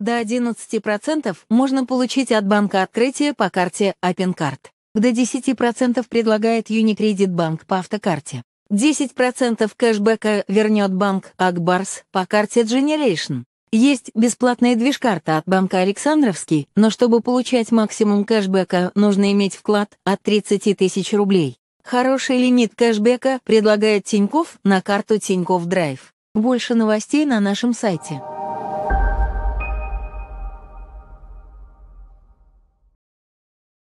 До 11% можно получить от банка открытия по карте Аппенкарт. До 10% предлагает Unicredit Bank по автокарте. 10% кэшбэка вернет банк Акбарс по карте Generation. Есть бесплатная движкарта от банка Александровский, но чтобы получать максимум кэшбэка, нужно иметь вклад от 30 тысяч рублей. Хороший лимит кэшбэка предлагает Тиньков на карту Тиньков Драйв. Больше новостей на нашем сайте.